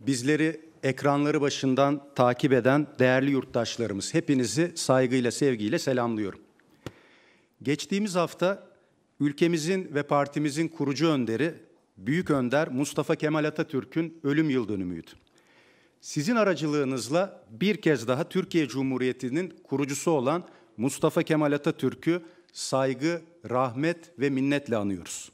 bizleri ekranları başından takip eden değerli yurttaşlarımız hepinizi saygıyla, sevgiyle selamlıyorum. Geçtiğimiz hafta ülkemizin ve partimizin kurucu önderi Büyük Önder Mustafa Kemal Atatürk'ün ölüm yıl dönümüydü. Sizin aracılığınızla bir kez daha Türkiye Cumhuriyeti'nin kurucusu olan Mustafa Kemal Atatürk'ü saygı, rahmet ve minnetle anıyoruz.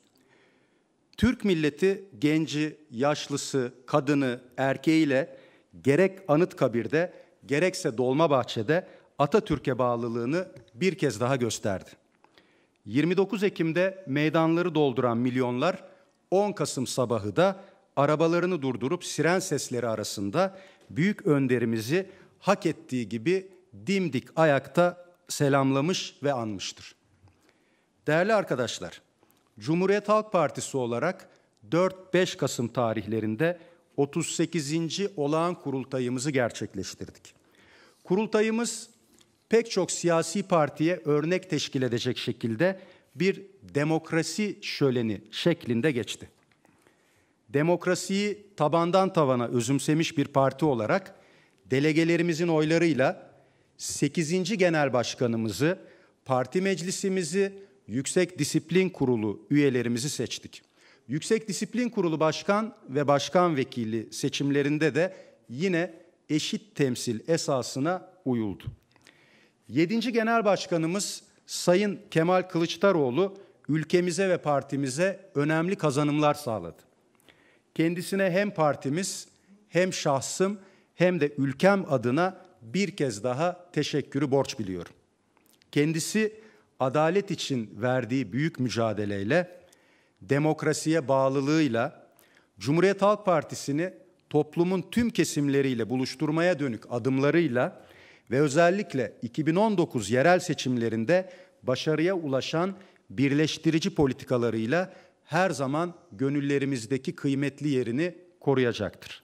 Türk milleti genci, yaşlısı, kadını, erkeğiyle gerek Anıtkabir'de gerekse Dolmabahçe'de Atatürk'e bağlılığını bir kez daha gösterdi. 29 Ekim'de meydanları dolduran milyonlar 10 Kasım sabahı da arabalarını durdurup siren sesleri arasında büyük önderimizi hak ettiği gibi dimdik ayakta selamlamış ve anmıştır. Değerli arkadaşlar, Cumhuriyet Halk Partisi olarak 4-5 Kasım tarihlerinde 38. olağan kurultayımızı gerçekleştirdik. Kurultayımız pek çok siyasi partiye örnek teşkil edecek şekilde bir demokrasi şöleni şeklinde geçti. Demokrasiyi tabandan tavana özümsemiş bir parti olarak delegelerimizin oylarıyla 8. Genel Başkanımızı, parti meclisimizi, Yüksek Disiplin Kurulu üyelerimizi seçtik. Yüksek Disiplin Kurulu Başkan ve Başkan Vekili seçimlerinde de yine eşit temsil esasına uyuldu. 7. Genel Başkanımız Sayın Kemal Kılıçdaroğlu ülkemize ve partimize önemli kazanımlar sağladı. Kendisine hem partimiz hem şahsım hem de ülkem adına bir kez daha teşekkürü borç biliyorum. Kendisi adalet için verdiği büyük mücadeleyle, demokrasiye bağlılığıyla Cumhuriyet Halk Partisi'ni toplumun tüm kesimleriyle buluşturmaya dönük adımlarıyla ve özellikle 2019 yerel seçimlerinde başarıya ulaşan birleştirici politikalarıyla her zaman gönüllerimizdeki kıymetli yerini koruyacaktır.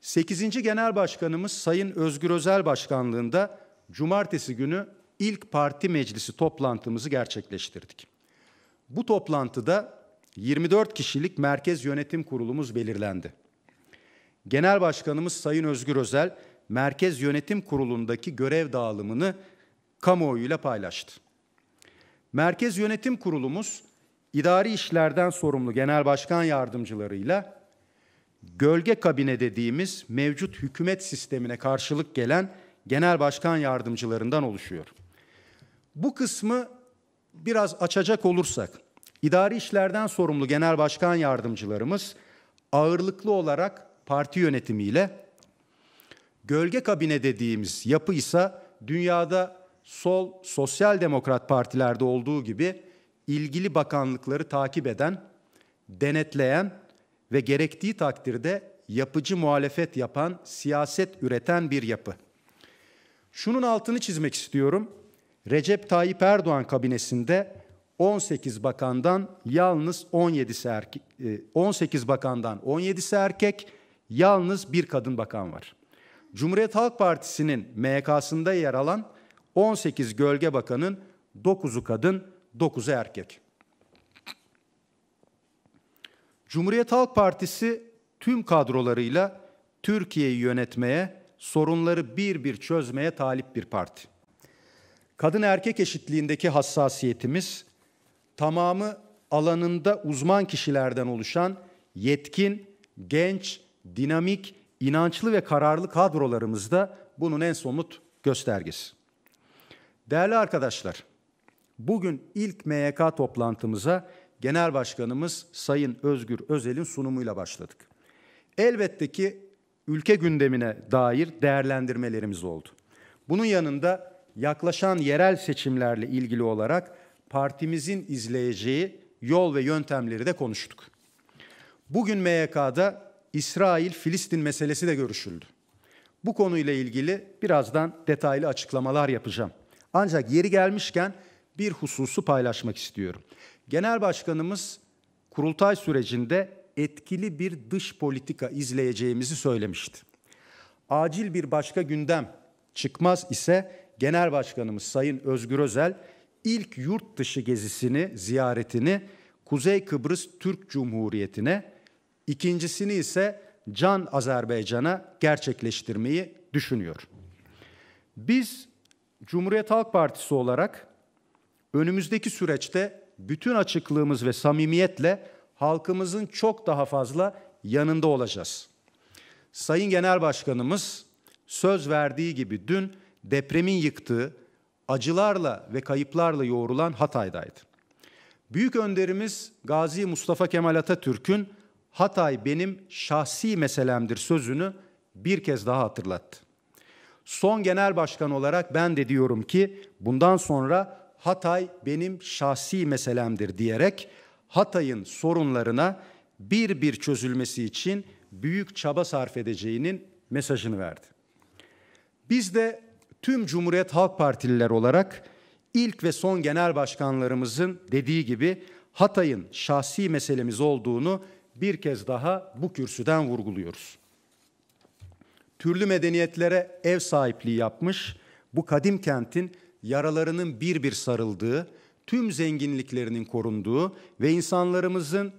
8. Genel Başkanımız Sayın Özgür Özel Başkanlığında cumartesi günü ilk parti meclisi toplantımızı gerçekleştirdik. Bu toplantıda 24 kişilik merkez yönetim kurulumuz belirlendi. Genel Başkanımız Sayın Özgür Özel merkez yönetim kurulundaki görev dağılımını kamuoyuyla paylaştı. Merkez Yönetim Kurulumuz idari işlerden sorumlu genel başkan yardımcılarıyla gölge kabine dediğimiz mevcut hükümet sistemine karşılık gelen genel başkan yardımcılarından oluşuyor. Bu kısmı biraz açacak olursak, idari işlerden sorumlu genel başkan yardımcılarımız ağırlıklı olarak parti yönetimiyle, gölge kabine dediğimiz yapı ise dünyada sol sosyal demokrat partilerde olduğu gibi ilgili bakanlıkları takip eden, denetleyen ve gerektiği takdirde yapıcı muhalefet yapan, siyaset üreten bir yapı. Şunun altını çizmek istiyorum. Recep Tayyip Erdoğan kabinesinde 18 bakandan yalnız 17'si erkek 18 bakandan 17'si erkek, yalnız bir kadın bakan var. Cumhuriyet Halk Partisi'nin MK'sında yer alan 18 gölge bakanın 9'u kadın, 9'u erkek. Cumhuriyet Halk Partisi tüm kadrolarıyla Türkiye'yi yönetmeye, sorunları bir bir çözmeye talip bir parti. Kadın erkek eşitliğindeki hassasiyetimiz tamamı alanında uzman kişilerden oluşan yetkin, genç, dinamik, inançlı ve kararlı kadrolarımızda bunun en somut göstergesi. Değerli arkadaşlar, bugün ilk MYK toplantımıza Genel Başkanımız Sayın Özgür Özel'in sunumuyla başladık. Elbette ki ülke gündemine dair değerlendirmelerimiz oldu. Bunun yanında yaklaşan yerel seçimlerle ilgili olarak partimizin izleyeceği yol ve yöntemleri de konuştuk. Bugün MYK'da İsrail-Filistin meselesi de görüşüldü. Bu konuyla ilgili birazdan detaylı açıklamalar yapacağım. Ancak yeri gelmişken bir hususu paylaşmak istiyorum. Genel Başkanımız kurultay sürecinde etkili bir dış politika izleyeceğimizi söylemişti. Acil bir başka gündem çıkmaz ise Genel Başkanımız Sayın Özgür Özel ilk yurt dışı gezisini, ziyaretini Kuzey Kıbrıs Türk Cumhuriyeti'ne, ikincisini ise Can Azerbaycan'a gerçekleştirmeyi düşünüyor. Biz Cumhuriyet Halk Partisi olarak önümüzdeki süreçte bütün açıklığımız ve samimiyetle halkımızın çok daha fazla yanında olacağız. Sayın Genel Başkanımız söz verdiği gibi dün depremin yıktığı acılarla ve kayıplarla yoğrulan Hatay'daydı. Büyük önderimiz Gazi Mustafa Kemal Atatürk'ün Hatay benim şahsi meselemdir sözünü bir kez daha hatırlattı. Son genel başkan olarak ben de diyorum ki bundan sonra Hatay benim şahsi meselemdir diyerek Hatay'ın sorunlarına bir bir çözülmesi için büyük çaba sarf edeceğinin mesajını verdi. Biz de tüm Cumhuriyet Halk Partililer olarak ilk ve son genel başkanlarımızın dediği gibi Hatay'ın şahsi meselemiz olduğunu bir kez daha bu kürsüden vurguluyoruz. Türlü medeniyetlere ev sahipliği yapmış bu kadim kentin yaralarının bir bir sarıldığı, tüm zenginliklerinin korunduğu ve insanlarımızın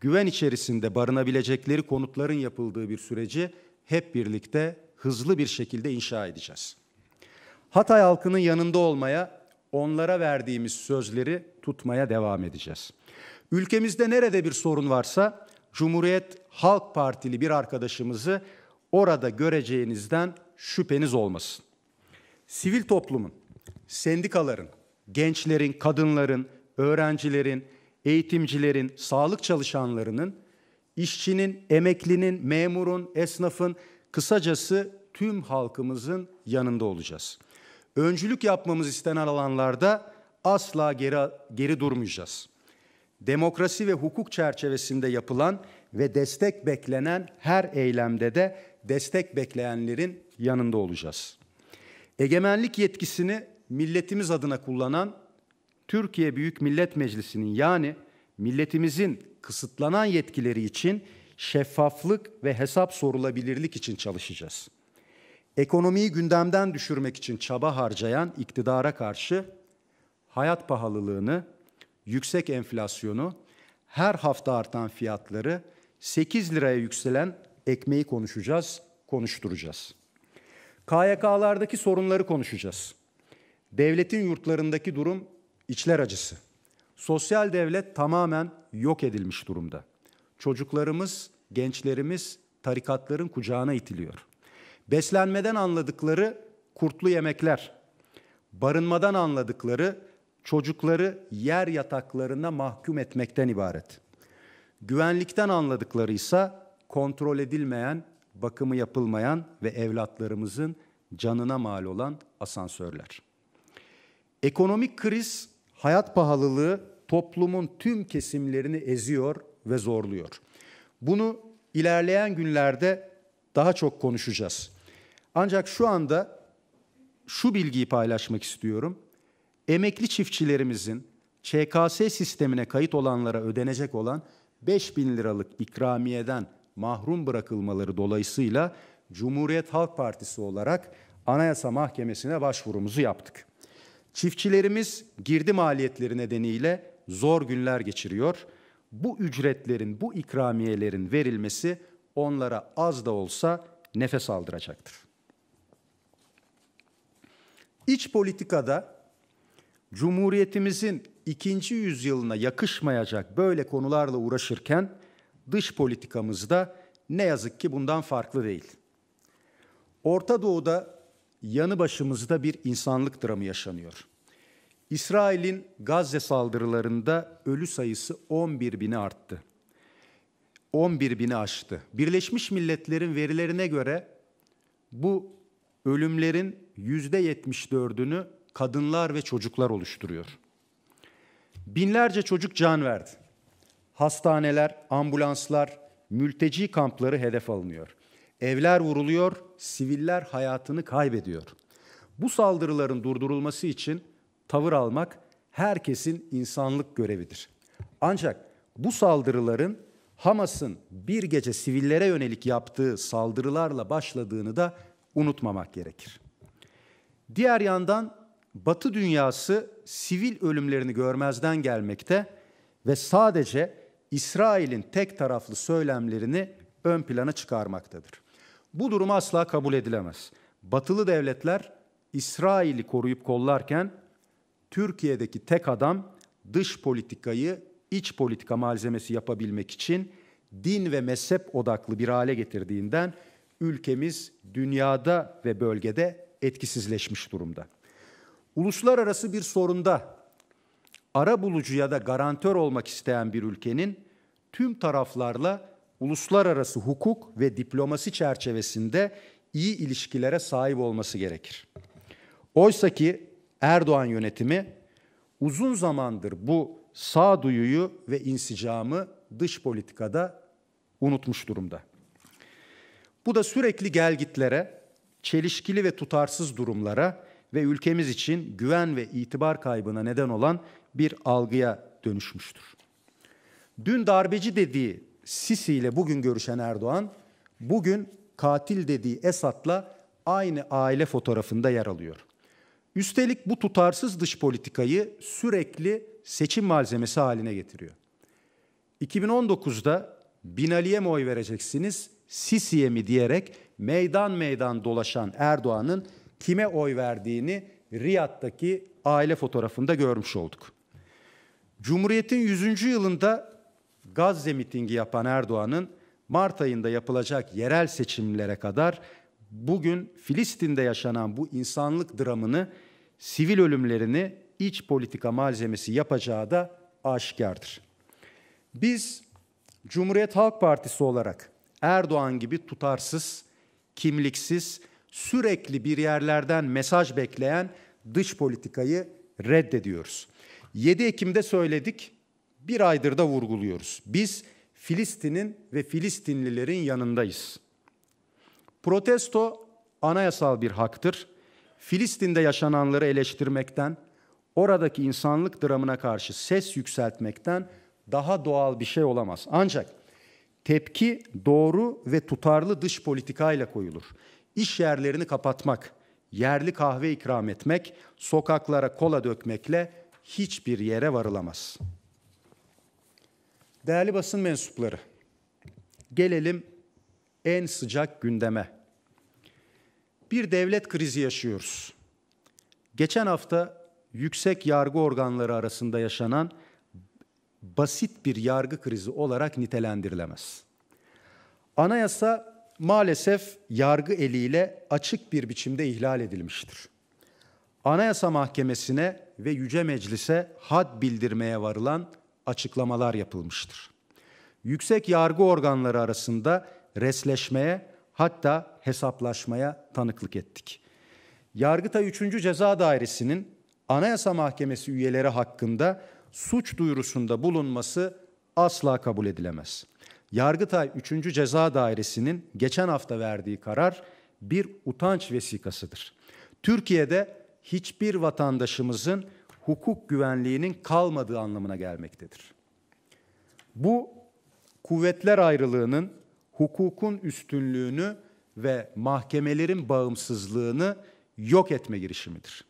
güven içerisinde barınabilecekleri konutların yapıldığı bir süreci hep birlikte hızlı bir şekilde inşa edeceğiz. Hatay halkının yanında olmaya, onlara verdiğimiz sözleri tutmaya devam edeceğiz. Ülkemizde nerede bir sorun varsa Cumhuriyet Halk Partili bir arkadaşımızı orada göreceğinizden şüpheniz olmasın. Sivil toplumun, sendikaların, gençlerin, kadınların, öğrencilerin, eğitimcilerin, sağlık çalışanlarının, işçinin, emeklinin, memurun, esnafın, kısacası tüm halkımızın yanında olacağız öncülük yapmamız istenen alanlarda asla geri, geri durmayacağız. Demokrasi ve hukuk çerçevesinde yapılan ve destek beklenen her eylemde de destek bekleyenlerin yanında olacağız. Egemenlik yetkisini milletimiz adına kullanan Türkiye Büyük Millet Meclisi'nin yani milletimizin kısıtlanan yetkileri için şeffaflık ve hesap sorulabilirlik için çalışacağız.'' ekonomiyi gündemden düşürmek için çaba harcayan iktidara karşı hayat pahalılığını, yüksek enflasyonu, her hafta artan fiyatları, 8 liraya yükselen ekmeği konuşacağız, konuşturacağız. KYK'lardaki sorunları konuşacağız. Devletin yurtlarındaki durum içler acısı. Sosyal devlet tamamen yok edilmiş durumda. Çocuklarımız, gençlerimiz tarikatların kucağına itiliyor.'' Beslenmeden anladıkları kurtlu yemekler, barınmadan anladıkları çocukları yer yataklarına mahkum etmekten ibaret. Güvenlikten anladıkları ise kontrol edilmeyen, bakımı yapılmayan ve evlatlarımızın canına mal olan asansörler. Ekonomik kriz, hayat pahalılığı toplumun tüm kesimlerini eziyor ve zorluyor. Bunu ilerleyen günlerde daha çok konuşacağız. Ancak şu anda şu bilgiyi paylaşmak istiyorum. Emekli çiftçilerimizin ÇKS sistemine kayıt olanlara ödenecek olan 5 bin liralık ikramiyeden mahrum bırakılmaları dolayısıyla Cumhuriyet Halk Partisi olarak Anayasa Mahkemesi'ne başvurumuzu yaptık. Çiftçilerimiz girdi maliyetleri nedeniyle zor günler geçiriyor. Bu ücretlerin, bu ikramiyelerin verilmesi onlara az da olsa nefes aldıracaktır. İç politikada Cumhuriyetimizin ikinci yüzyılına yakışmayacak böyle konularla uğraşırken dış politikamızda ne yazık ki bundan farklı değil. Orta Doğu'da yanı başımızda bir insanlık dramı yaşanıyor. İsrail'in Gazze saldırılarında ölü sayısı 11 bini arttı. 11 bini aştı. Birleşmiş Milletler'in verilerine göre bu ölümlerin yüzde %74'ünü kadınlar ve çocuklar oluşturuyor. Binlerce çocuk can verdi. Hastaneler, ambulanslar, mülteci kampları hedef alınıyor. Evler vuruluyor, siviller hayatını kaybediyor. Bu saldırıların durdurulması için tavır almak herkesin insanlık görevidir. Ancak bu saldırıların Hamas'ın bir gece sivillere yönelik yaptığı saldırılarla başladığını da unutmamak gerekir. Diğer yandan Batı dünyası sivil ölümlerini görmezden gelmekte ve sadece İsrail'in tek taraflı söylemlerini ön plana çıkarmaktadır. Bu durum asla kabul edilemez. Batılı devletler İsrail'i koruyup kollarken Türkiye'deki tek adam dış politikayı iç politika malzemesi yapabilmek için din ve mezhep odaklı bir hale getirdiğinden ülkemiz dünyada ve bölgede etkisizleşmiş durumda. Uluslararası bir sorunda ara bulucu ya da garantör olmak isteyen bir ülkenin tüm taraflarla uluslararası hukuk ve diplomasi çerçevesinde iyi ilişkilere sahip olması gerekir. Oysa ki Erdoğan yönetimi uzun zamandır bu sağduyuyu ve insicamı dış politikada unutmuş durumda. Bu da sürekli gelgitlere, çelişkili ve tutarsız durumlara ve ülkemiz için güven ve itibar kaybına neden olan bir algıya dönüşmüştür. Dün darbeci dediği Sisi ile bugün görüşen Erdoğan, bugün katil dediği Esat'la aynı aile fotoğrafında yer alıyor. Üstelik bu tutarsız dış politikayı sürekli seçim malzemesi haline getiriyor. 2019'da Binali'ye mi oy vereceksiniz, Sisi'ye mi diyerek meydan meydan dolaşan Erdoğan'ın kime oy verdiğini Riyad'daki aile fotoğrafında görmüş olduk. Cumhuriyet'in 100. yılında Gazze mitingi yapan Erdoğan'ın Mart ayında yapılacak yerel seçimlere kadar bugün Filistin'de yaşanan bu insanlık dramını, sivil ölümlerini iç politika malzemesi yapacağı da aşikardır. Biz Cumhuriyet Halk Partisi olarak Erdoğan gibi tutarsız, kimliksiz, sürekli bir yerlerden mesaj bekleyen dış politikayı reddediyoruz. 7 Ekim'de söyledik, bir aydır da vurguluyoruz. Biz Filistin'in ve Filistinlilerin yanındayız. Protesto anayasal bir haktır. Filistin'de yaşananları eleştirmekten, oradaki insanlık dramına karşı ses yükseltmekten daha doğal bir şey olamaz. Ancak tepki doğru ve tutarlı dış politikayla koyulur. İş yerlerini kapatmak, yerli kahve ikram etmek, sokaklara kola dökmekle hiçbir yere varılamaz. Değerli basın mensupları, gelelim en sıcak gündeme. Bir devlet krizi yaşıyoruz. Geçen hafta yüksek yargı organları arasında yaşanan basit bir yargı krizi olarak nitelendirilemez. Anayasa maalesef yargı eliyle açık bir biçimde ihlal edilmiştir. Anayasa Mahkemesi'ne ve Yüce Meclis'e had bildirmeye varılan açıklamalar yapılmıştır. Yüksek yargı organları arasında resleşmeye hatta hesaplaşmaya tanıklık ettik. Yargıtay 3. Ceza Dairesi'nin Anayasa Mahkemesi üyeleri hakkında suç duyurusunda bulunması asla kabul edilemez. Yargıtay 3. Ceza Dairesi'nin geçen hafta verdiği karar bir utanç vesikasıdır. Türkiye'de hiçbir vatandaşımızın hukuk güvenliğinin kalmadığı anlamına gelmektedir. Bu kuvvetler ayrılığının hukukun üstünlüğünü ve mahkemelerin bağımsızlığını yok etme girişimidir.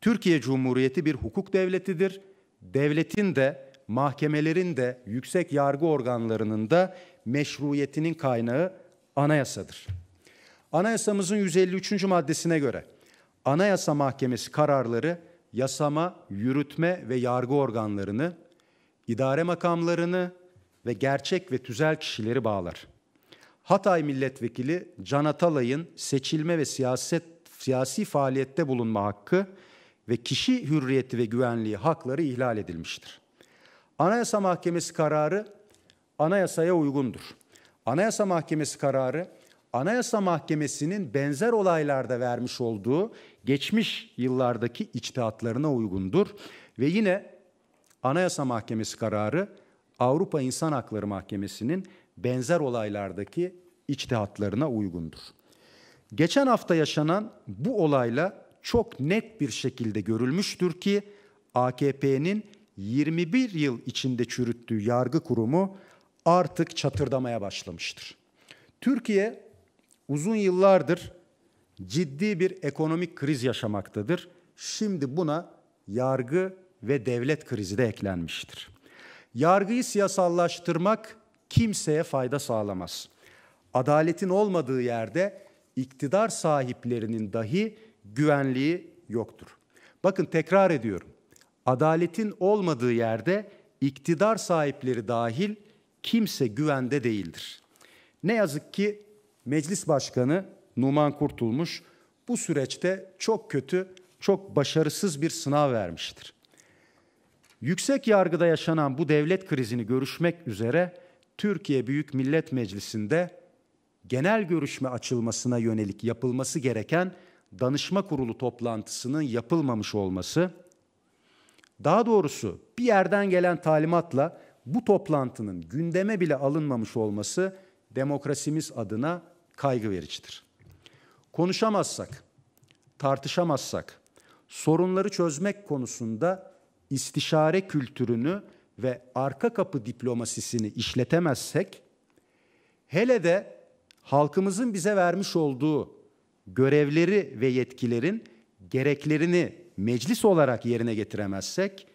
Türkiye Cumhuriyeti bir hukuk devletidir. Devletin de mahkemelerin de yüksek yargı organlarının da meşruiyetinin kaynağı anayasadır. Anayasamızın 153. maddesine göre Anayasa Mahkemesi kararları yasama, yürütme ve yargı organlarını, idare makamlarını ve gerçek ve tüzel kişileri bağlar. Hatay Milletvekili Can Atalay'ın seçilme ve siyaset siyasi faaliyette bulunma hakkı ve kişi hürriyeti ve güvenliği hakları ihlal edilmiştir. Anayasa Mahkemesi kararı anayasaya uygundur. Anayasa Mahkemesi kararı Anayasa Mahkemesi'nin benzer olaylarda vermiş olduğu geçmiş yıllardaki içtihatlarına uygundur ve yine Anayasa Mahkemesi kararı Avrupa İnsan Hakları Mahkemesi'nin benzer olaylardaki içtihatlarına uygundur. Geçen hafta yaşanan bu olayla çok net bir şekilde görülmüştür ki AKP'nin 21 yıl içinde çürüttüğü yargı kurumu artık çatırdamaya başlamıştır. Türkiye uzun yıllardır ciddi bir ekonomik kriz yaşamaktadır. Şimdi buna yargı ve devlet krizi de eklenmiştir. Yargıyı siyasallaştırmak kimseye fayda sağlamaz. Adaletin olmadığı yerde iktidar sahiplerinin dahi güvenliği yoktur. Bakın tekrar ediyorum. Adaletin olmadığı yerde iktidar sahipleri dahil kimse güvende değildir. Ne yazık ki Meclis Başkanı Numan Kurtulmuş bu süreçte çok kötü, çok başarısız bir sınav vermiştir. Yüksek yargıda yaşanan bu devlet krizini görüşmek üzere Türkiye Büyük Millet Meclisi'nde genel görüşme açılmasına yönelik yapılması gereken danışma kurulu toplantısının yapılmamış olması, daha doğrusu bir yerden gelen talimatla bu toplantının gündeme bile alınmamış olması demokrasimiz adına kaygı vericidir. Konuşamazsak, tartışamazsak, sorunları çözmek konusunda istişare kültürünü ve arka kapı diplomasisini işletemezsek hele de halkımızın bize vermiş olduğu görevleri ve yetkilerin gereklerini meclis olarak yerine getiremezsek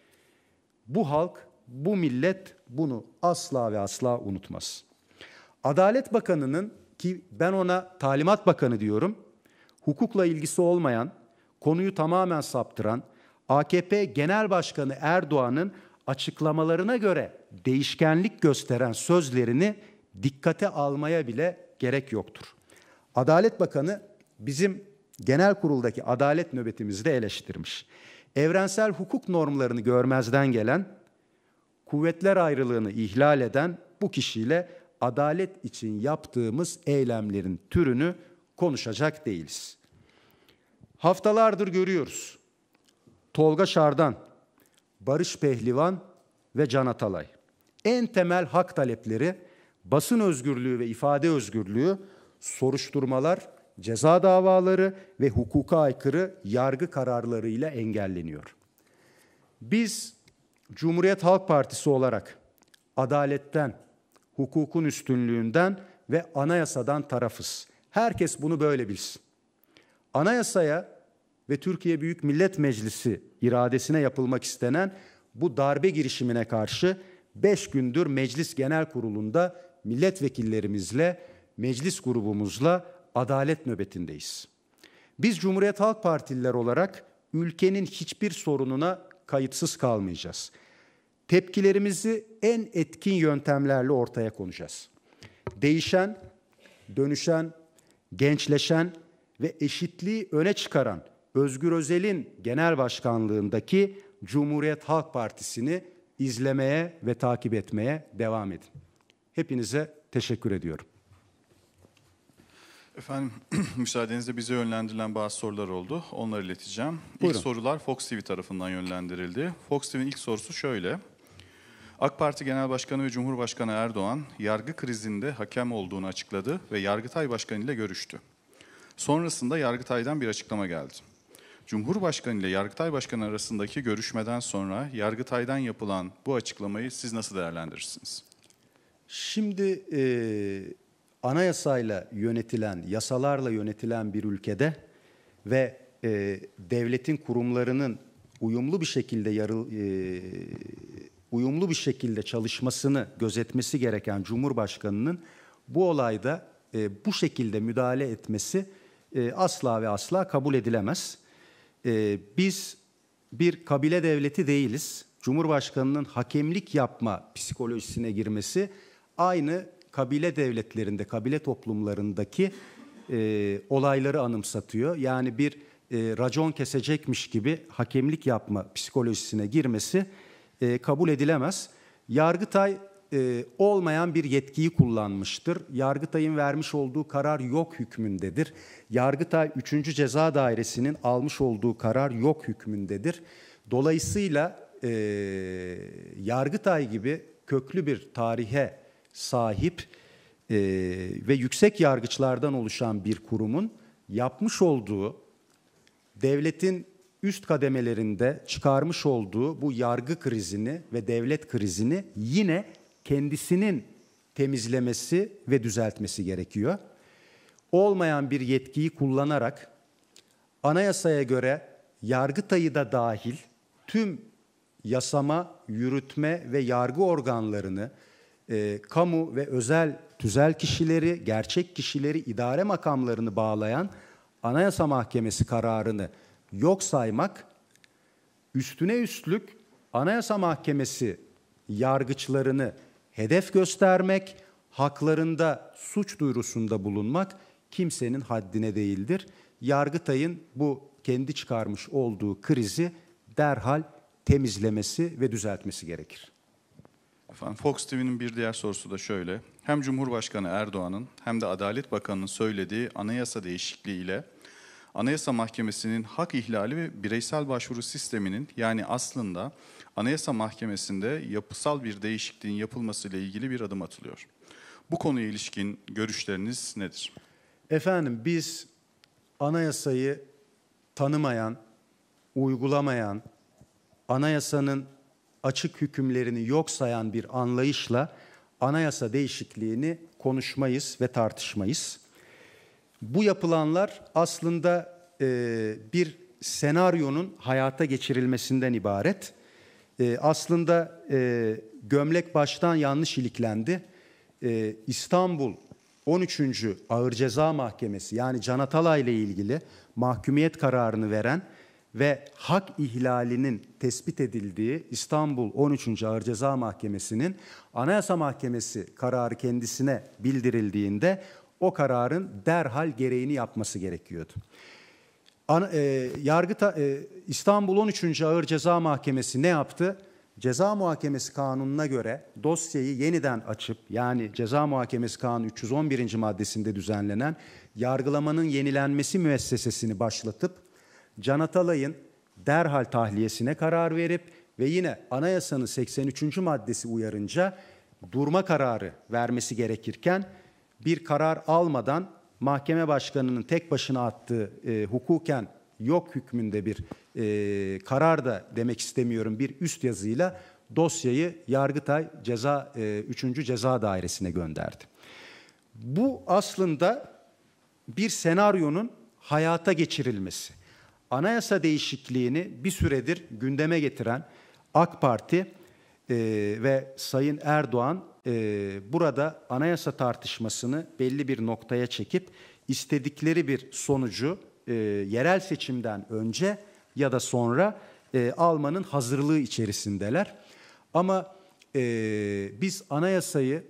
bu halk, bu millet bunu asla ve asla unutmaz. Adalet Bakanı'nın ki ben ona talimat bakanı diyorum, hukukla ilgisi olmayan, konuyu tamamen saptıran AKP Genel Başkanı Erdoğan'ın açıklamalarına göre değişkenlik gösteren sözlerini dikkate almaya bile gerek yoktur. Adalet Bakanı bizim genel kuruldaki adalet nöbetimizi de eleştirmiş. Evrensel hukuk normlarını görmezden gelen, kuvvetler ayrılığını ihlal eden bu kişiyle adalet için yaptığımız eylemlerin türünü konuşacak değiliz. Haftalardır görüyoruz. Tolga Şardan, Barış Pehlivan ve Can Atalay. En temel hak talepleri basın özgürlüğü ve ifade özgürlüğü, soruşturmalar, ceza davaları ve hukuka aykırı yargı kararlarıyla engelleniyor. Biz Cumhuriyet Halk Partisi olarak adaletten, hukukun üstünlüğünden ve anayasadan tarafız. Herkes bunu böyle bilsin. Anayasaya ve Türkiye Büyük Millet Meclisi iradesine yapılmak istenen bu darbe girişimine karşı 5 gündür Meclis Genel Kurulu'nda milletvekillerimizle, meclis grubumuzla adalet nöbetindeyiz. Biz Cumhuriyet Halk Partililer olarak ülkenin hiçbir sorununa kayıtsız kalmayacağız. Tepkilerimizi en etkin yöntemlerle ortaya konacağız. Değişen, dönüşen, gençleşen ve eşitliği öne çıkaran Özgür Özel'in genel başkanlığındaki Cumhuriyet Halk Partisi'ni izlemeye ve takip etmeye devam edin. Hepinize teşekkür ediyorum. Efendim müsaadenizle bize yönlendirilen bazı sorular oldu. Onları ileteceğim. Buyurun. İlk sorular Fox TV tarafından yönlendirildi. Fox TV'nin ilk sorusu şöyle. AK Parti Genel Başkanı ve Cumhurbaşkanı Erdoğan yargı krizinde hakem olduğunu açıkladı ve Yargıtay Başkanı ile görüştü. Sonrasında Yargıtay'dan bir açıklama geldi. Cumhurbaşkanı ile Yargıtay Başkanı arasındaki görüşmeden sonra Yargıtay'dan yapılan bu açıklamayı siz nasıl değerlendirirsiniz? Şimdi e, anayasayla yönetilen, yasalarla yönetilen bir ülkede ve e, devletin kurumlarının uyumlu bir şekilde yarı, e, uyumlu bir şekilde çalışmasını gözetmesi gereken Cumhurbaşkanı'nın bu olayda e, bu şekilde müdahale etmesi e, asla ve asla kabul edilemez e, biz bir kabile devleti değiliz. Cumhurbaşkanının hakemlik yapma psikolojisine girmesi aynı kabile devletlerinde, kabile toplumlarındaki e, olayları anımsatıyor. Yani bir e, racon kesecekmiş gibi hakemlik yapma psikolojisine girmesi e, kabul edilemez. Yargıtay e, olmayan bir yetkiyi kullanmıştır. Yargıtay'ın vermiş olduğu karar yok hükmündedir. Yargıtay 3. Ceza Dairesi'nin almış olduğu karar yok hükmündedir. Dolayısıyla e, Yargıtay gibi köklü bir tarihe sahip e, ve yüksek yargıçlardan oluşan bir kurumun yapmış olduğu devletin üst kademelerinde çıkarmış olduğu bu yargı krizini ve devlet krizini yine kendisinin temizlemesi ve düzeltmesi gerekiyor. Olmayan bir yetkiyi kullanarak anayasaya göre Yargıtay'ı da dahil tüm yasama, yürütme ve yargı organlarını e, kamu ve özel tüzel kişileri, gerçek kişileri, idare makamlarını bağlayan Anayasa Mahkemesi kararını yok saymak, üstüne üstlük Anayasa Mahkemesi yargıçlarını hedef göstermek, haklarında suç duyurusunda bulunmak kimsenin haddine değildir. Yargıtay'ın bu kendi çıkarmış olduğu krizi derhal temizlemesi ve düzeltmesi gerekir. Efendim Fox TV'nin bir diğer sorusu da şöyle. Hem Cumhurbaşkanı Erdoğan'ın hem de Adalet Bakanı'nın söylediği anayasa değişikliği ile Anayasa Mahkemesi'nin hak ihlali ve bireysel başvuru sisteminin yani aslında Anayasa Mahkemesi'nde yapısal bir değişikliğin yapılması ile ilgili bir adım atılıyor. Bu konuya ilişkin görüşleriniz nedir? Efendim biz anayasayı tanımayan, uygulamayan, anayasanın açık hükümlerini yok sayan bir anlayışla anayasa değişikliğini konuşmayız ve tartışmayız. Bu yapılanlar aslında e, bir senaryonun hayata geçirilmesinden ibaret. E, aslında e, gömlek baştan yanlış iliklendi. E, İstanbul 13. Ağır Ceza Mahkemesi yani Can Atalay ile ilgili mahkumiyet kararını veren ve hak ihlalinin tespit edildiği İstanbul 13. Ağır Ceza Mahkemesi'nin Anayasa Mahkemesi kararı kendisine bildirildiğinde o kararın derhal gereğini yapması gerekiyordu. An, e, Yargıta, e, İstanbul 13. Ağır Ceza Mahkemesi ne yaptı? Ceza Muhakemesi Kanunu'na göre dosyayı yeniden açıp yani Ceza Muhakemesi Kanunu 311. maddesinde düzenlenen yargılamanın yenilenmesi müessesesini başlatıp Can Atalay'ın derhal tahliyesine karar verip ve yine anayasanın 83. maddesi uyarınca durma kararı vermesi gerekirken bir karar almadan mahkeme başkanının tek başına attığı e, hukuken yok hükmünde bir e, karar da demek istemiyorum bir üst yazıyla dosyayı Yargıtay ceza e, 3. Ceza Dairesi'ne gönderdi. Bu aslında bir senaryonun hayata geçirilmesi. Anayasa değişikliğini bir süredir gündeme getiren AK Parti e, ve Sayın Erdoğan e, burada anayasa tartışmasını belli bir noktaya çekip istedikleri bir sonucu e, yerel seçimden önce ya da sonra e, almanın hazırlığı içerisindeler. Ama e, biz anayasayı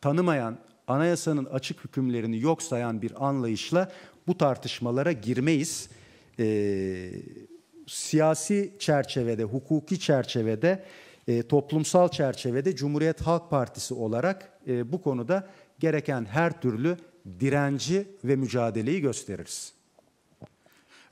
tanımayan, anayasanın açık hükümlerini yok sayan bir anlayışla bu tartışmalara girmeyiz. E, siyasi çerçevede, hukuki çerçevede e, toplumsal çerçevede Cumhuriyet Halk Partisi olarak e, bu konuda gereken her türlü direnci ve mücadeleyi gösteririz.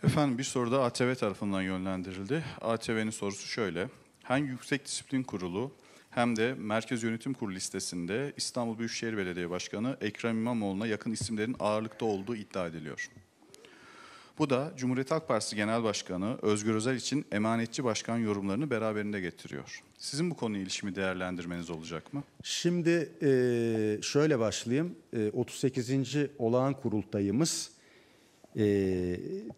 Efendim bir soru da ATV tarafından yönlendirildi. ATV'nin sorusu şöyle. Hem Yüksek Disiplin Kurulu hem de Merkez Yönetim Kurulu listesinde İstanbul Büyükşehir Belediye Başkanı Ekrem İmamoğlu'na yakın isimlerin ağırlıkta olduğu iddia ediliyor. Bu da Cumhuriyet Halk Partisi Genel Başkanı Özgür Özel için emanetçi başkan yorumlarını beraberinde getiriyor. Sizin bu konuya ilişimi değerlendirmeniz olacak mı? Şimdi e, şöyle başlayayım. 38. E, olağan kurultayımız e,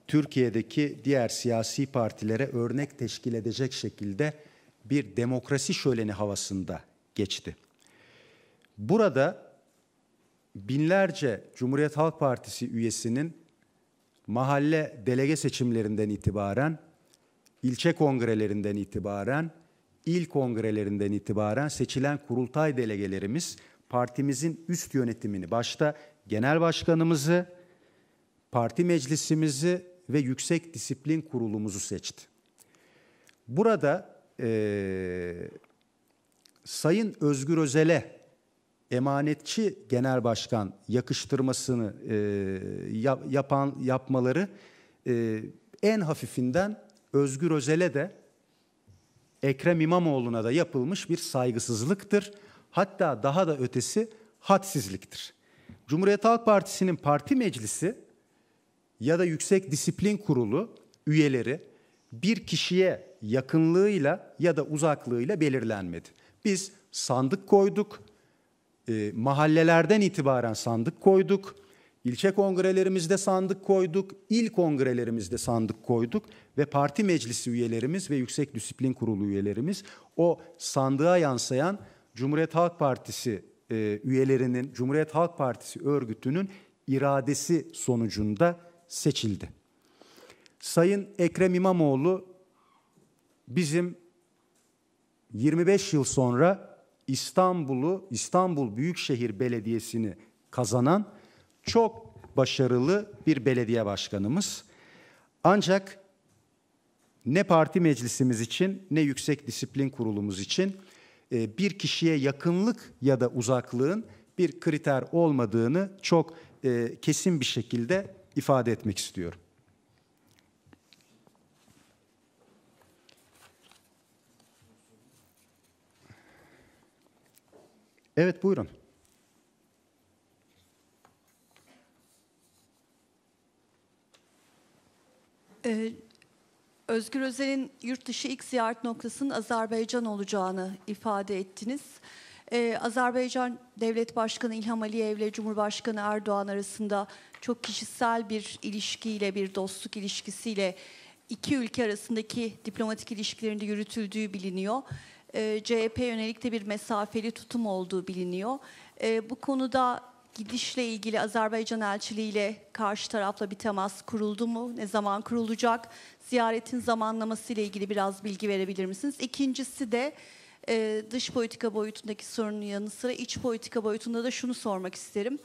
Türkiye'deki diğer siyasi partilere örnek teşkil edecek şekilde bir demokrasi şöleni havasında geçti. Burada binlerce Cumhuriyet Halk Partisi üyesinin mahalle delege seçimlerinden itibaren, ilçe kongrelerinden itibaren, il kongrelerinden itibaren seçilen kurultay delegelerimiz partimizin üst yönetimini başta genel başkanımızı, parti meclisimizi ve yüksek disiplin kurulumuzu seçti. Burada e, Sayın Özgür Özel'e emanetçi genel başkan yakıştırmasını e, yap, yapan yapmaları e, en hafifinden Özgür Özel'e de Ekrem İmamoğlu'na da yapılmış bir saygısızlıktır. Hatta daha da ötesi hadsizliktir. Cumhuriyet Halk Partisi'nin parti meclisi ya da Yüksek Disiplin Kurulu üyeleri bir kişiye yakınlığıyla ya da uzaklığıyla belirlenmedi. Biz sandık koyduk, e, mahallelerden itibaren sandık koyduk. İlçe kongrelerimizde sandık koyduk, il kongrelerimizde sandık koyduk ve parti meclisi üyelerimiz ve yüksek disiplin kurulu üyelerimiz o sandığa yansıyan Cumhuriyet Halk Partisi e, üyelerinin, Cumhuriyet Halk Partisi örgütünün iradesi sonucunda seçildi. Sayın Ekrem İmamoğlu bizim 25 yıl sonra İstanbul'u İstanbul Büyükşehir Belediyesi'ni kazanan çok başarılı bir belediye başkanımız. Ancak ne parti meclisimiz için ne yüksek disiplin kurulumuz için e, bir kişiye yakınlık ya da uzaklığın bir kriter olmadığını çok e, kesin bir şekilde ifade etmek istiyorum. Evet buyurun. Ee, Özgür Özel'in yurt dışı ilk ziyaret noktasının Azerbaycan olacağını ifade ettiniz. Ee, Azerbaycan Devlet Başkanı İlham Aliyev ile Cumhurbaşkanı Erdoğan arasında çok kişisel bir ilişkiyle, bir dostluk ilişkisiyle iki ülke arasındaki diplomatik ilişkilerinde yürütüldüğü biliniyor e, CHP yönelik de bir mesafeli tutum olduğu biliniyor. E, bu konuda gidişle ilgili Azerbaycan elçiliği ile karşı tarafla bir temas kuruldu mu? Ne zaman kurulacak? Ziyaretin zamanlaması ile ilgili biraz bilgi verebilir misiniz? İkincisi de e, dış politika boyutundaki sorunun yanı sıra iç politika boyutunda da şunu sormak isterim.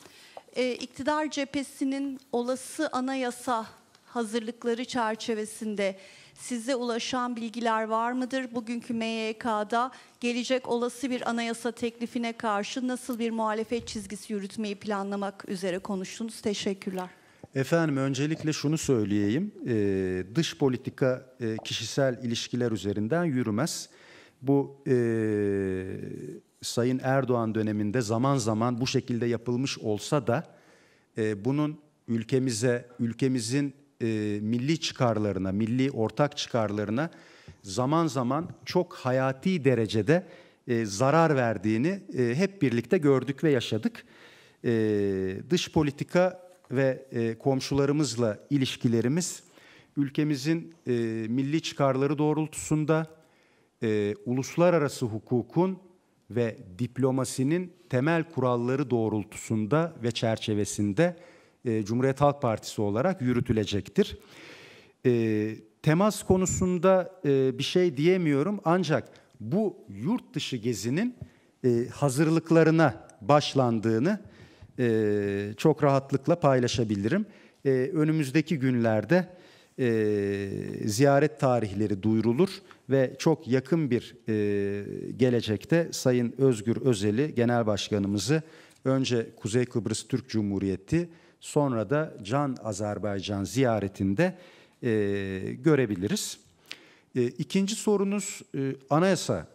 E, iktidar cephesinin olası anayasa hazırlıkları çerçevesinde Size ulaşan bilgiler var mıdır? Bugünkü MYK'da gelecek olası bir anayasa teklifine karşı nasıl bir muhalefet çizgisi yürütmeyi planlamak üzere konuştunuz? Teşekkürler. Efendim öncelikle şunu söyleyeyim. Ee, dış politika e, kişisel ilişkiler üzerinden yürümez. Bu e, Sayın Erdoğan döneminde zaman zaman bu şekilde yapılmış olsa da e, bunun ülkemize, ülkemizin e, milli çıkarlarına, milli ortak çıkarlarına zaman zaman çok hayati derecede e, zarar verdiğini e, hep birlikte gördük ve yaşadık. E, dış politika ve e, komşularımızla ilişkilerimiz ülkemizin e, milli çıkarları doğrultusunda e, uluslararası hukukun ve diplomasinin temel kuralları doğrultusunda ve çerçevesinde e, Cumhuriyet Halk Partisi olarak yürütülecektir. E, temas konusunda e, bir şey diyemiyorum ancak bu yurt dışı gezinin hazırlıklarına başlandığını çok rahatlıkla paylaşabilirim. önümüzdeki günlerde ziyaret tarihleri duyurulur ve çok yakın bir gelecekte Sayın Özgür Özel'i Genel Başkanımızı önce Kuzey Kıbrıs Türk Cumhuriyeti Sonra da Can Azerbaycan ziyaretinde e, görebiliriz. E, ikinci sorunuz e, anayasa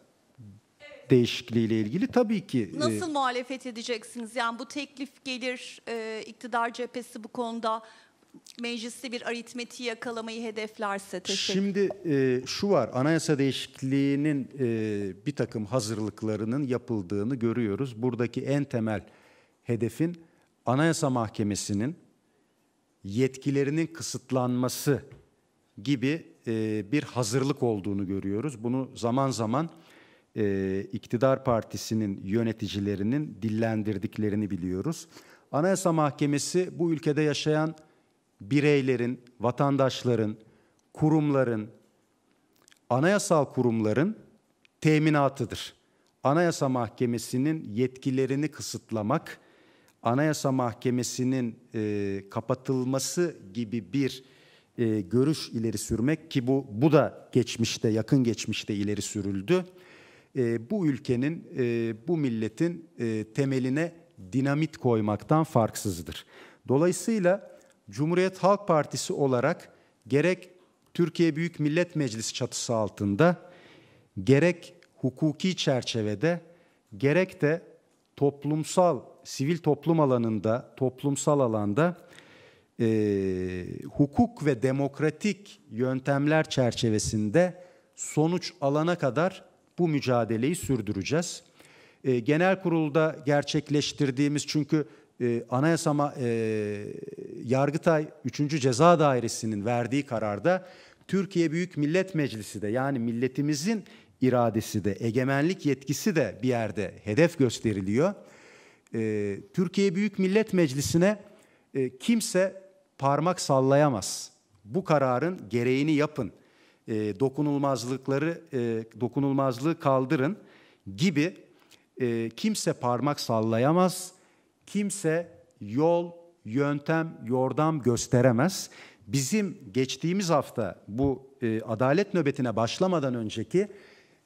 ile ilgili tabii ki... E, Nasıl e, muhalefet edeceksiniz? Yani bu teklif gelir, e, iktidar cephesi bu konuda mecliste bir aritmetiği yakalamayı hedeflerse teşekkür. Şimdi e, şu var anayasa değişikliğinin e, bir takım hazırlıklarının yapıldığını görüyoruz. Buradaki en temel hedefin Anayasa Mahkemesi'nin yetkilerinin kısıtlanması gibi e, bir hazırlık olduğunu görüyoruz. Bunu zaman zaman e, iktidar partisinin yöneticilerinin dillendirdiklerini biliyoruz. Anayasa Mahkemesi bu ülkede yaşayan bireylerin, vatandaşların, kurumların, anayasal kurumların teminatıdır. Anayasa Mahkemesi'nin yetkilerini kısıtlamak Anayasa Mahkemesi'nin e, kapatılması gibi bir e, görüş ileri sürmek ki bu bu da geçmişte yakın geçmişte ileri sürüldü. E, bu ülkenin e, bu milletin e, temeline dinamit koymaktan farksızdır. Dolayısıyla Cumhuriyet Halk Partisi olarak gerek Türkiye Büyük Millet Meclisi çatısı altında gerek hukuki çerçevede gerek de toplumsal sivil toplum alanında, toplumsal alanda e, hukuk ve demokratik yöntemler çerçevesinde sonuç alana kadar bu mücadeleyi sürdüreceğiz. E, genel kurulda gerçekleştirdiğimiz çünkü e, anayasama e, Yargıtay 3. Ceza Dairesi'nin verdiği kararda Türkiye Büyük Millet Meclisi de yani milletimizin iradesi de egemenlik yetkisi de bir yerde hedef gösteriliyor e, Türkiye Büyük Millet Meclisi'ne e, kimse parmak sallayamaz. Bu kararın gereğini yapın. E, dokunulmazlıkları e, dokunulmazlığı kaldırın gibi e, kimse parmak sallayamaz. Kimse yol, yöntem, yordam gösteremez. Bizim geçtiğimiz hafta bu e, adalet nöbetine başlamadan önceki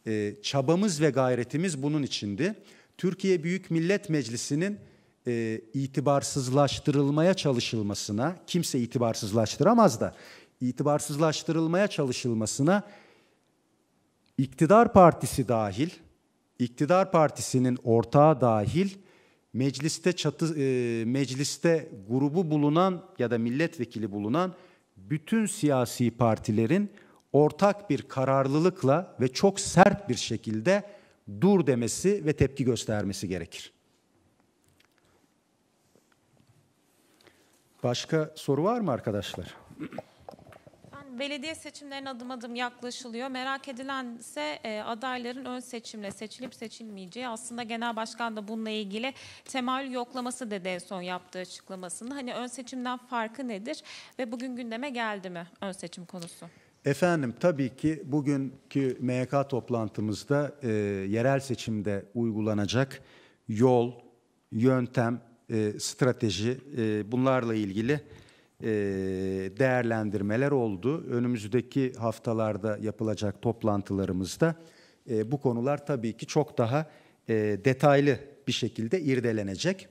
e, çabamız ve gayretimiz bunun içindi. Türkiye Büyük Millet Meclisi'nin e, itibarsızlaştırılmaya çalışılmasına, kimse itibarsızlaştıramaz da, itibarsızlaştırılmaya çalışılmasına iktidar partisi dahil, iktidar partisinin ortağı dahil, mecliste çatı e, mecliste grubu bulunan ya da milletvekili bulunan bütün siyasi partilerin ortak bir kararlılıkla ve çok sert bir şekilde dur demesi ve tepki göstermesi gerekir. Başka soru var mı arkadaşlar? belediye seçimlerine adım adım yaklaşılıyor. Merak edilen ise e, adayların ön seçimle seçilip seçilmeyeceği. Aslında Genel Başkan da bununla ilgili temayül yoklaması dedi en son yaptığı açıklamasında. Hani ön seçimden farkı nedir ve bugün gündeme geldi mi ön seçim konusu? Efendim tabii ki bugünkü MYK toplantımızda e, yerel seçimde uygulanacak yol, yöntem, e, strateji e, bunlarla ilgili e, değerlendirmeler oldu. Önümüzdeki haftalarda yapılacak toplantılarımızda e, bu konular tabii ki çok daha e, detaylı bir şekilde irdelenecek.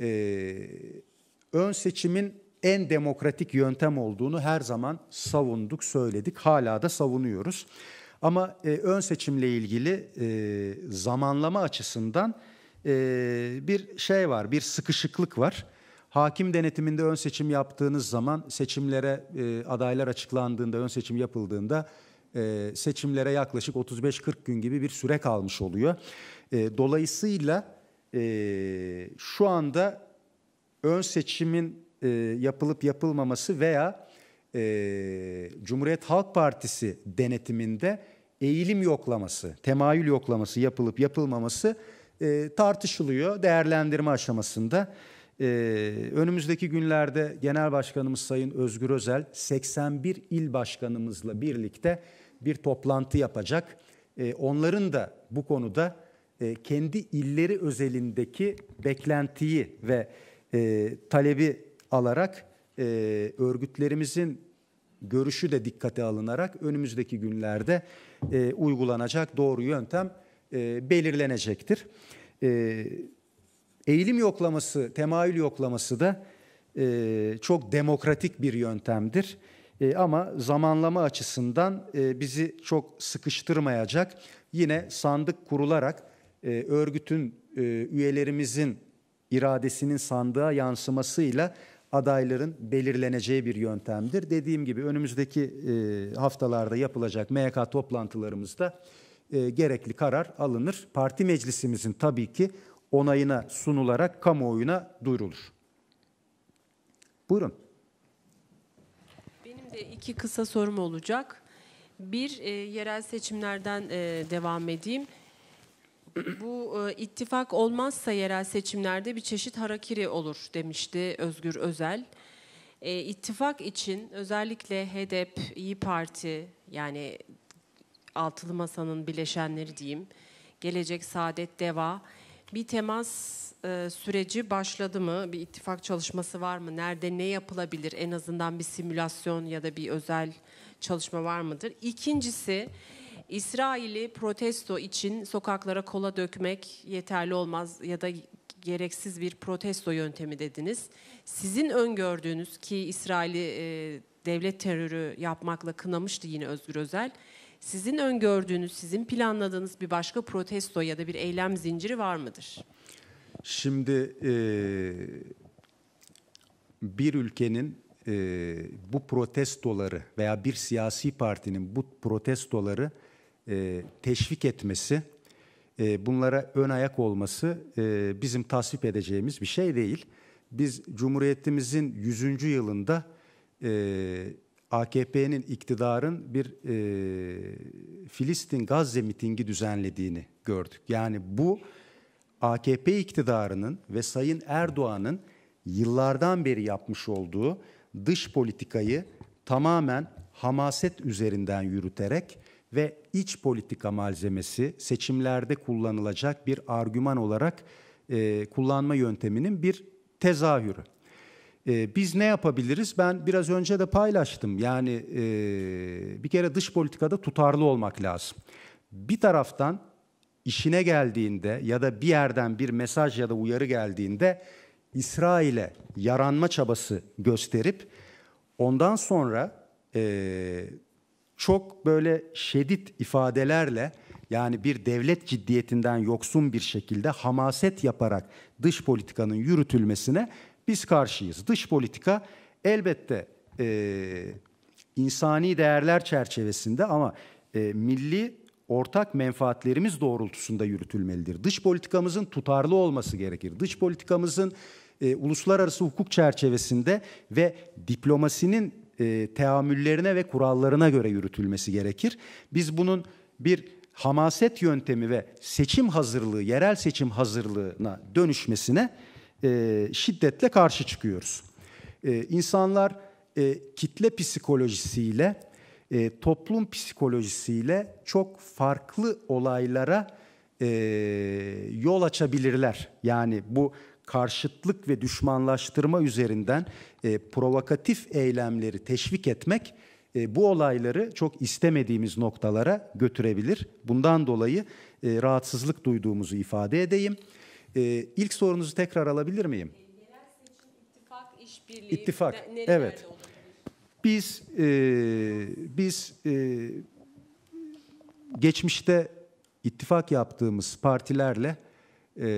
E, ön seçimin en demokratik yöntem olduğunu her zaman savunduk, söyledik. Hala da savunuyoruz. Ama e, ön seçimle ilgili e, zamanlama açısından e, bir şey var, bir sıkışıklık var. Hakim denetiminde ön seçim yaptığınız zaman seçimlere e, adaylar açıklandığında, ön seçim yapıldığında e, seçimlere yaklaşık 35-40 gün gibi bir süre kalmış oluyor. E, dolayısıyla e, şu anda ön seçimin e, yapılıp yapılmaması veya e, Cumhuriyet Halk Partisi denetiminde eğilim yoklaması, temayül yoklaması yapılıp yapılmaması e, tartışılıyor değerlendirme aşamasında. E, önümüzdeki günlerde Genel Başkanımız Sayın Özgür Özel 81 il başkanımızla birlikte bir toplantı yapacak. E, onların da bu konuda e, kendi illeri özelindeki beklentiyi ve e, talebi alarak e, örgütlerimizin görüşü de dikkate alınarak önümüzdeki günlerde e, uygulanacak doğru yöntem e, belirlenecektir. E, eğilim yoklaması, temayül yoklaması da e, çok demokratik bir yöntemdir. E, ama zamanlama açısından e, bizi çok sıkıştırmayacak. Yine sandık kurularak e, örgütün e, üyelerimizin iradesinin sandığa yansımasıyla adayların belirleneceği bir yöntemdir. Dediğim gibi önümüzdeki e, haftalarda yapılacak MYK toplantılarımızda e, gerekli karar alınır. Parti meclisimizin tabii ki onayına sunularak kamuoyuna duyurulur. Buyurun. Benim de iki kısa sorum olacak. Bir, e, yerel seçimlerden e, devam edeyim. Bu e, ittifak olmazsa yerel seçimlerde bir çeşit harakiri olur demişti Özgür Özel. E, ittifak için özellikle HDP, İyi Parti yani altılı masanın bileşenleri diyeyim, Gelecek, Saadet, Deva bir temas e, süreci başladı mı? Bir ittifak çalışması var mı? Nerede ne yapılabilir? En azından bir simülasyon ya da bir özel çalışma var mıdır? İkincisi İsrail'i protesto için sokaklara kola dökmek yeterli olmaz ya da gereksiz bir protesto yöntemi dediniz. Sizin öngördüğünüz ki İsrail'i e, devlet terörü yapmakla kınamıştı yine Özgür Özel. Sizin öngördüğünüz, sizin planladığınız bir başka protesto ya da bir eylem zinciri var mıdır? Şimdi e, bir ülkenin e, bu protestoları veya bir siyasi partinin bu protestoları e, teşvik etmesi, e, bunlara ön ayak olması e, bizim tasvip edeceğimiz bir şey değil. Biz Cumhuriyetimizin 100. yılında e, AKP'nin iktidarın bir e, Filistin Gazze mitingi düzenlediğini gördük. Yani bu AKP iktidarının ve Sayın Erdoğan'ın yıllardan beri yapmış olduğu dış politikayı tamamen hamaset üzerinden yürüterek ve iç politika malzemesi seçimlerde kullanılacak bir argüman olarak e, kullanma yönteminin bir tezahürü. E, biz ne yapabiliriz? Ben biraz önce de paylaştım. Yani e, bir kere dış politikada tutarlı olmak lazım. Bir taraftan işine geldiğinde ya da bir yerden bir mesaj ya da uyarı geldiğinde İsrail'e yaranma çabası gösterip ondan sonra e, çok böyle şiddet ifadelerle yani bir devlet ciddiyetinden yoksun bir şekilde hamaset yaparak dış politikanın yürütülmesine biz karşıyız. Dış politika elbette e, insani değerler çerçevesinde ama e, milli ortak menfaatlerimiz doğrultusunda yürütülmelidir. Dış politikamızın tutarlı olması gerekir. Dış politikamızın e, uluslararası hukuk çerçevesinde ve diplomasinin e, teamüllerine ve kurallarına göre yürütülmesi gerekir. Biz bunun bir hamaset yöntemi ve seçim hazırlığı, yerel seçim hazırlığına dönüşmesine e, şiddetle karşı çıkıyoruz. E, insanlar e, kitle psikolojisiyle, e, toplum psikolojisiyle çok farklı olaylara e, yol açabilirler. Yani bu karşıtlık ve düşmanlaştırma üzerinden e, provokatif eylemleri teşvik etmek e, bu olayları çok istemediğimiz noktalara götürebilir. Bundan dolayı e, rahatsızlık duyduğumuzu ifade edeyim. E, ilk sorunuzu tekrar alabilir miyim? Ee, yerel seçim, işbirliği, evet. Olur? Biz e, biz e, geçmişte ittifak yaptığımız partilerle e,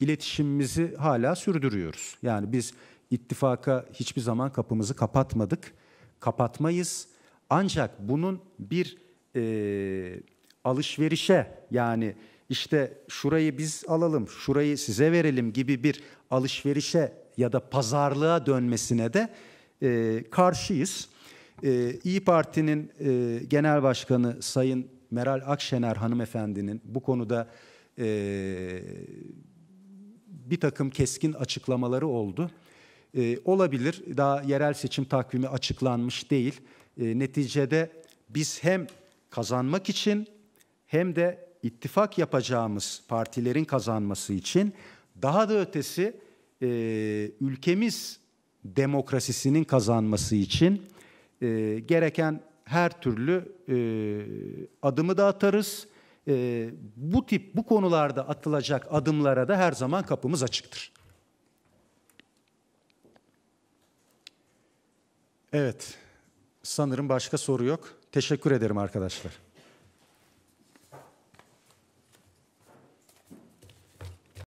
iletişimimizi hala sürdürüyoruz. Yani biz ittifaka hiçbir zaman kapımızı kapatmadık, kapatmayız. Ancak bunun bir e, alışverişe yani işte şurayı biz alalım, şurayı size verelim gibi bir alışverişe ya da pazarlığa dönmesine de e, karşıyız. E, İyi Parti'nin e, Genel Başkanı Sayın Meral Akşener hanımefendinin bu konuda e, bir takım keskin açıklamaları oldu. E, olabilir daha yerel seçim takvimi açıklanmış değil. E, neticede biz hem kazanmak için hem de ittifak yapacağımız partilerin kazanması için daha da ötesi e, ülkemiz demokrasisinin kazanması için e, gereken her türlü e, adımı da atarız e, bu tip bu konularda atılacak adımlara da her zaman kapımız açıktır. Evet, sanırım başka soru yok. Teşekkür ederim arkadaşlar.